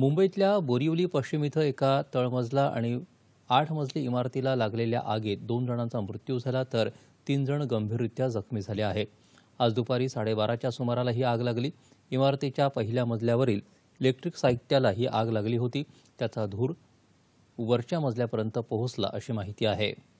मुंबईतल्या बोरिवली पश्चिम इथं एका तळमजला आणि आठ मजली इमारतीला लागलेल्या आगीत दोन जणांचा मृत्यू झाला तर तीन जण गंभीररित्या जखमी झाले आहेत आज दुपारी साडेबाराच्या सुमाराला ही आग लागली इमारतीच्या पहिल्या मजल्यावरील इलेक्ट्रिक साहित्याला ही आग लागली होती त्याचा धूर वरच्या मजल्यापर्यंत पोहोचला अशी माहिती आहे